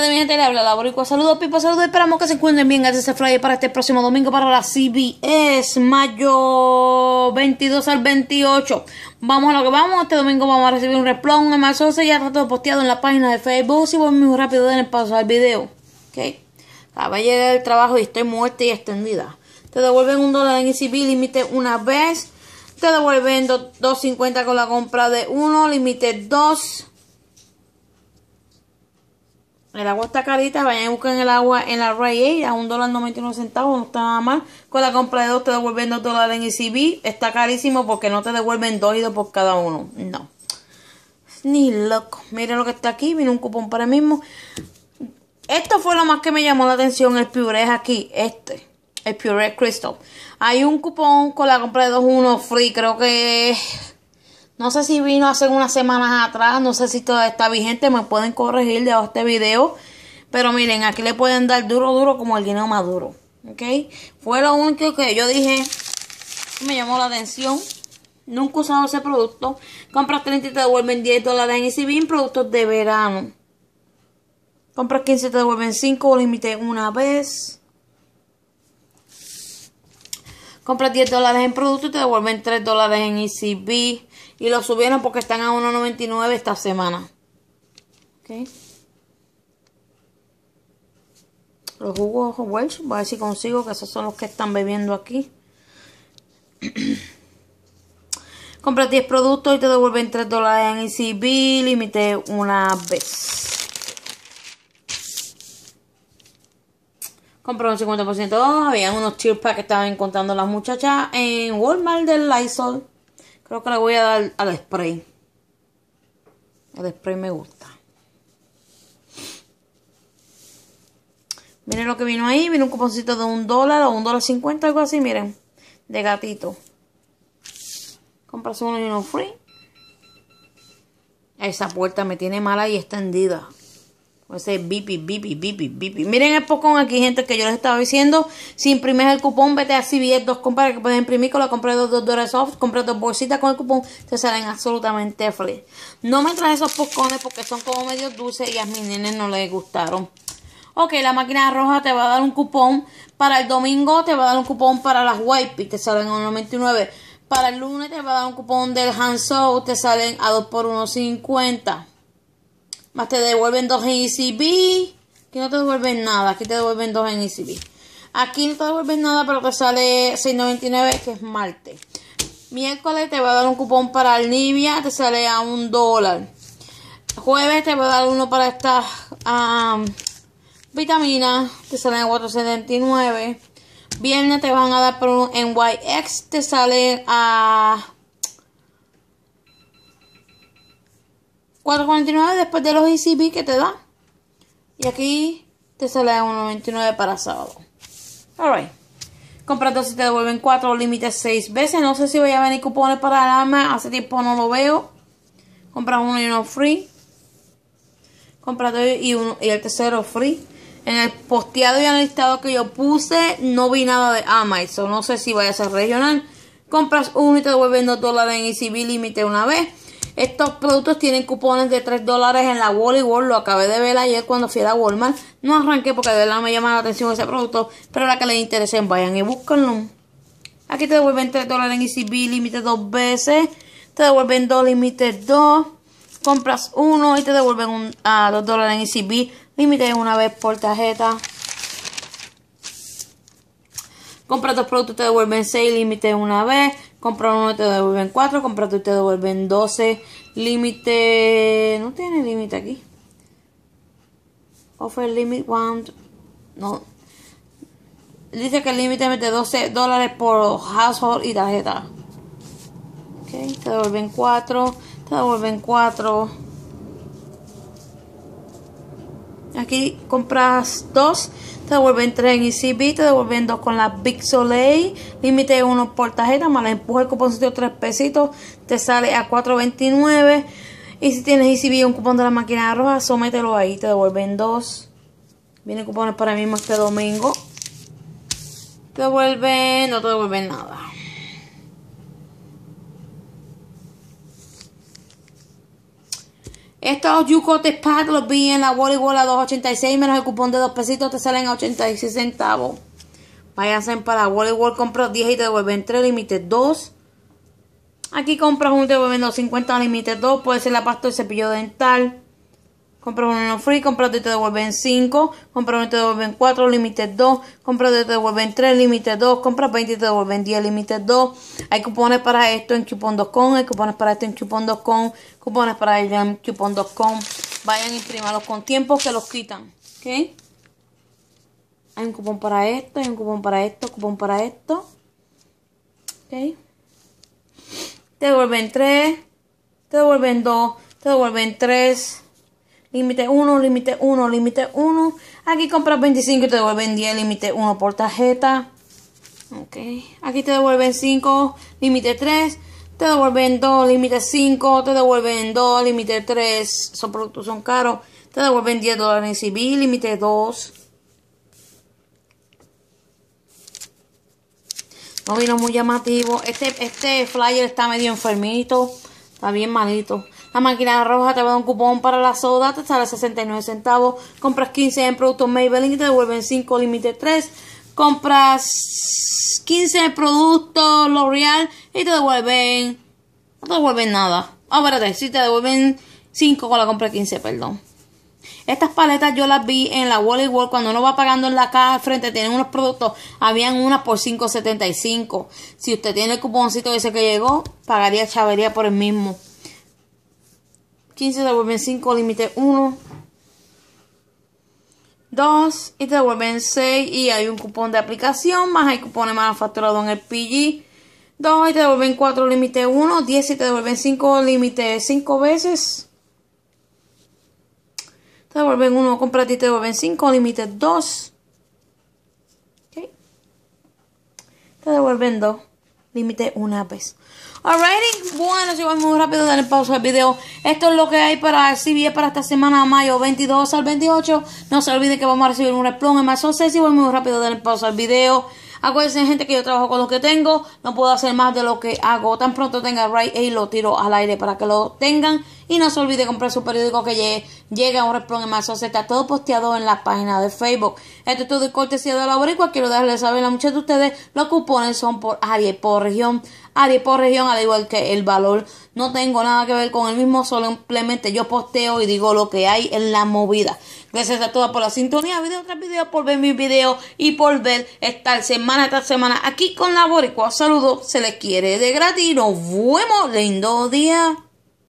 de mi gente. Le habla la Saludos, Pipa. Saludos. Esperamos que se encuentren bien. Gracias, Flyer, para este próximo domingo para la CBS, mayo 22 al 28. Vamos a lo que vamos. Este domingo vamos a recibir un replón. en marzo. Ya está todo posteado en la página de Facebook. Si voy muy rápido, el paso al video. Ok. Acaba de llegar el trabajo y estoy muerta y extendida. Te devuelven un dólar en ECB límite una vez. Te devuelven 2.50 con la compra de uno, límite dos el agua está carita, vayan a buscar el agua en la Ray a un dólar centavos, no está nada mal. Con la compra de dos te devuelven dos dólares en ECB. Está carísimo porque no te devuelven dos y dos por cada uno. No. Ni loco. Miren lo que está aquí, viene un cupón para mismo. Esto fue lo más que me llamó la atención, el puré es aquí, este, el puré crystal. Hay un cupón con la compra de dos, uno free, creo que no sé si vino hace unas semanas atrás, no sé si todavía está vigente, me pueden corregir de este video. Pero miren, aquí le pueden dar duro, duro como el guineo maduro. ¿Ok? Fue lo único que yo dije, me llamó la atención. Nunca he usado ese producto. Compras 30 y te devuelven 10 dólares en ECB productos de verano. Compras 15 y te devuelven 5, límite una vez. Compras 10 dólares en producto. y te devuelven 3 dólares en ECB y lo subieron porque están a 1.99 esta semana. Ok. Los jugos Welch, voy a ver si consigo, que esos son los que están bebiendo aquí. Compras 10 productos y te devuelven 3 dólares en ECB, límite una vez. Compró un 50% habían unos chips que estaban encontrando las muchachas en Walmart del Lysol. Creo que le voy a dar al spray. El spray me gusta. Miren lo que vino ahí. Vino un cuponcito de un dólar o un dólar cincuenta, algo así, miren. De gatito. Compras uno y uno free. Esa puerta me tiene mala y extendida. O sea, bipi, bipi, bipi, bipi. Miren el pocón aquí, gente, que yo les estaba diciendo. Si imprimes el cupón, vete a CBS dos compras que puedes imprimir con la compra dos dólares off. Compré dos bolsitas con el cupón, te salen absolutamente free. No me traes esos pocones porque son como medio dulces y a mis nenes no les gustaron. Ok, la máquina roja te va a dar un cupón para el domingo, te va a dar un cupón para las wipes, te salen a 1.99. Para el lunes te va a dar un cupón del Hanso, te salen a 2 por 1.50. Más te devuelven dos en ECB. Aquí no te devuelven nada. Aquí te devuelven dos en ECB. Aquí no te devuelven nada, pero te sale 6.99, que es Marte. Miércoles te va a dar un cupón para Nivea, te sale a un dólar. Jueves te va a dar uno para estas vitaminas, te salen a 4.79. Viernes te van a dar por un NYX, te sale a 4.49 después de los ECB que te da. Y aquí te sale 1.99 para sábado. Alright. Compras dos y te devuelven cuatro límites seis veces. No sé si voy a venir cupones para el Hace tiempo no lo veo. Compras uno y uno free. Compras dos y, uno, y el tercero free. En el posteado y en el listado que yo puse, no vi nada de eso No sé si vaya a ser regional. Compras uno y te devuelven 2 dólares en ECB límite una vez estos productos tienen cupones de 3 dólares en la Wally World. Lo acabé de ver ayer cuando fui a la Walmart. No arranqué porque de verdad me llama la atención ese producto. Pero la que les interese vayan y búsquenlo. Aquí te devuelven 3 dólares en ECB límite dos veces. Te devuelven 2 límites 2. Compras uno y te devuelven a 2 dólares en ECB límite una vez por tarjeta. Compras dos productos, te devuelven 6 límites una vez. Comprar uno te devuelven 4, comprar y te devuelven 12. Límite. No tiene límite aquí. Offer limit one. No. Dice que el límite es de 12 dólares por household y tarjeta. Ok, te devuelven cuatro Te devuelven 4. Aquí compras dos, te devuelven tres en ECB, te devuelven dos con la Big Soleil, límite uno por tarjeta, más la empuja el cupón de tres pesitos, te sale a 4.29. Y si tienes ECB un cupón de la máquina roja, sómetelo ahí, te devuelven dos. Vienen cupones para mí mismo este domingo. Te devuelven, no te devuelven nada. Estos yucotes pack los vi en la World a 2.86 menos el cupón de 2 pesitos te salen a 86 centavos. Váyanse para la World, compras 10 y te devuelven 3, límite 2. Aquí compras un devuelven 250 límite 2. Puede ser la pasta de cepillo dental compra uno free, compras y te devuelven 5, uno y te devuelven 4, límite 2, compra y te devuelven 3, límite 2, compra 20 y te devuelven 10, límite 2. Hay cupones para esto en coupon.com, hay cupones para esto en coupon.com, cupones para ello en coupon.com. Vayan y imprimalos con tiempo que los quitan, ¿ok? Hay un cupón para esto, hay un cupón para esto, cupón para esto. ¿Ok? Te devuelven 3, te devuelven 2, te devuelven 3 límite 1, límite 1, límite 1. Aquí compras 25 y te devuelven 10, límite 1 por tarjeta. Ok, aquí te devuelven 5, límite 3. Te devuelven 2, límite 5. Te devuelven 2, límite 3. Son productos son caros. Te devuelven 10 dólares en civil, límite 2. No vino muy llamativo. Este, este flyer está medio enfermito. Está bien malito. La Máquina Roja te va a dar un cupón para la soda, te sale 69 centavos. Compras 15 en productos Maybelline y te devuelven 5, límite 3. Compras 15 en productos L'Oreal y te devuelven... No te devuelven nada. Ah, espérate, si te devuelven 5 con la compra 15, perdón. Estas paletas yo las vi en la Wally World. Cuando uno va pagando en la caja al frente, tienen unos productos. Habían unas por 5.75. Si usted tiene el cuponcito ese que llegó, pagaría chavería por el mismo. 15 devuelven 5, límite 1. 2 y te devuelven 6 y hay un cupón de aplicación, más hay cupones manufacturados en el PG. 2 y te devuelven 4, límite 1. 10 y te devuelven 5, límite 5 veces. Te devuelven 1, compra y te devuelven 5, límite 2. Te devuelven 2, límite 1 vez. Alrighty, bueno, si muy rápido, dale pausa al video. Esto es lo que hay para CBS para esta semana, mayo 22 al 28. No se olviden que vamos a recibir un replón en más o6. Si voy muy rápido, dale pausa al video. Acuérdense, gente, que yo trabajo con lo que tengo. No puedo hacer más de lo que hago. Tan pronto tenga Right A, lo tiro al aire para que lo tengan. Y no se olvide comprar su periódico que llega a un resplón en Se Está todo posteado en la página de Facebook. Esto es todo de cortesía de la boricua. Quiero darles saber a muchos de ustedes los cupones son por área por región. Área por región, al igual que el valor. No tengo nada que ver con el mismo, simplemente yo posteo y digo lo que hay en la movida. Gracias a todas por la sintonía, video tras video, por ver mis videos y por ver esta semana tras semana aquí con la Boricua. Saludos, se les quiere de gratis. Nos vemos, lindo día.